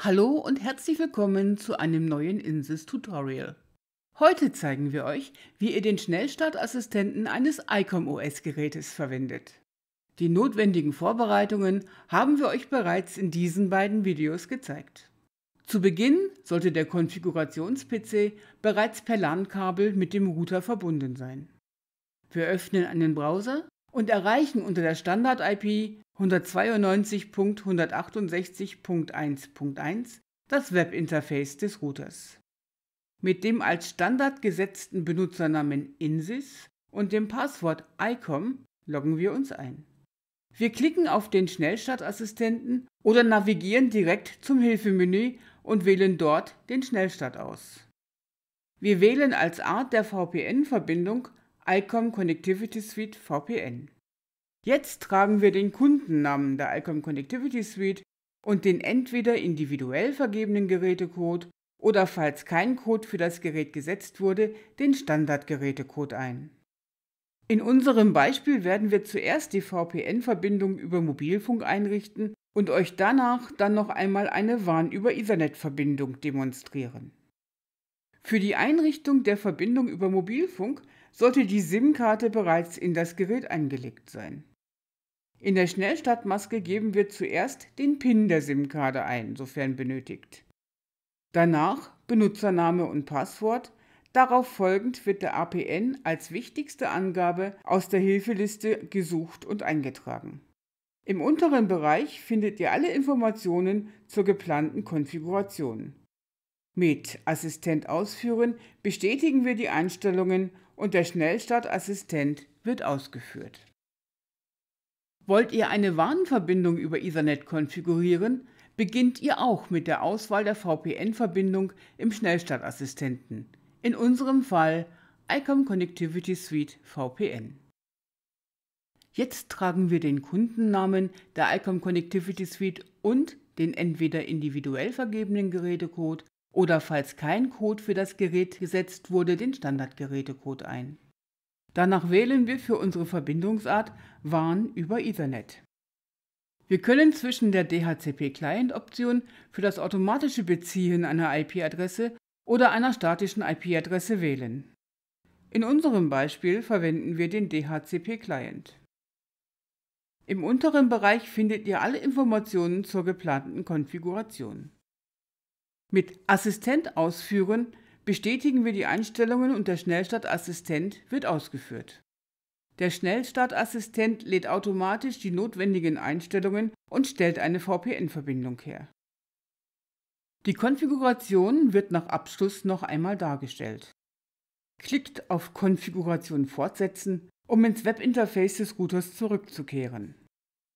Hallo und herzlich willkommen zu einem neuen Insys Tutorial. Heute zeigen wir euch, wie ihr den Schnellstartassistenten eines ICOM-OS Gerätes verwendet. Die notwendigen Vorbereitungen haben wir euch bereits in diesen beiden Videos gezeigt. Zu Beginn sollte der Konfigurations-PC bereits per LAN-Kabel mit dem Router verbunden sein. Wir öffnen einen Browser und erreichen unter der Standard-IP 192.168.1.1 das Webinterface des Routers. Mit dem als Standard gesetzten Benutzernamen INSYS und dem Passwort ICOM loggen wir uns ein. Wir klicken auf den Schnellstartassistenten oder navigieren direkt zum Hilfemenü und wählen dort den Schnellstart aus. Wir wählen als Art der VPN-Verbindung ICOM Connectivity Suite VPN. Jetzt tragen wir den Kundennamen der Alcom Connectivity Suite und den entweder individuell vergebenen Gerätecode oder falls kein Code für das Gerät gesetzt wurde, den Standardgerätecode ein. In unserem Beispiel werden wir zuerst die VPN-Verbindung über Mobilfunk einrichten und euch danach dann noch einmal eine WAN über Ethernet-Verbindung demonstrieren. Für die Einrichtung der Verbindung über Mobilfunk sollte die SIM-Karte bereits in das Gerät eingelegt sein. In der Schnellstartmaske geben wir zuerst den PIN der SIM-Karte ein, sofern benötigt. Danach Benutzername und Passwort. Darauf folgend wird der APN als wichtigste Angabe aus der Hilfeliste gesucht und eingetragen. Im unteren Bereich findet ihr alle Informationen zur geplanten Konfiguration. Mit Assistent ausführen bestätigen wir die Einstellungen und der Schnellstartassistent wird ausgeführt. Wollt ihr eine Warnverbindung über Ethernet konfigurieren, beginnt ihr auch mit der Auswahl der VPN-Verbindung im Schnellstartassistenten, in unserem Fall ICOM Connectivity Suite VPN. Jetzt tragen wir den Kundennamen der ICOM Connectivity Suite und den entweder individuell vergebenen Gerätecode oder falls kein Code für das Gerät gesetzt wurde, den Standardgerätecode ein. Danach wählen wir für unsere Verbindungsart WAN über Ethernet. Wir können zwischen der DHCP-Client-Option für das automatische Beziehen einer IP-Adresse oder einer statischen IP-Adresse wählen. In unserem Beispiel verwenden wir den DHCP-Client. Im unteren Bereich findet ihr alle Informationen zur geplanten Konfiguration. Mit Assistent ausführen bestätigen wir die Einstellungen und der Schnellstartassistent wird ausgeführt. Der Schnellstartassistent lädt automatisch die notwendigen Einstellungen und stellt eine VPN-Verbindung her. Die Konfiguration wird nach Abschluss noch einmal dargestellt. Klickt auf Konfiguration fortsetzen, um ins Webinterface des Routers zurückzukehren.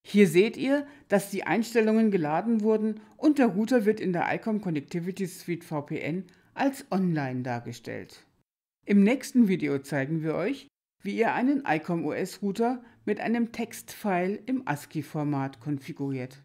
Hier seht ihr, dass die Einstellungen geladen wurden und der Router wird in der ICOM Connectivity Suite VPN als online dargestellt. Im nächsten Video zeigen wir euch, wie ihr einen ICOM OS Router mit einem Textfile im ASCII-Format konfiguriert.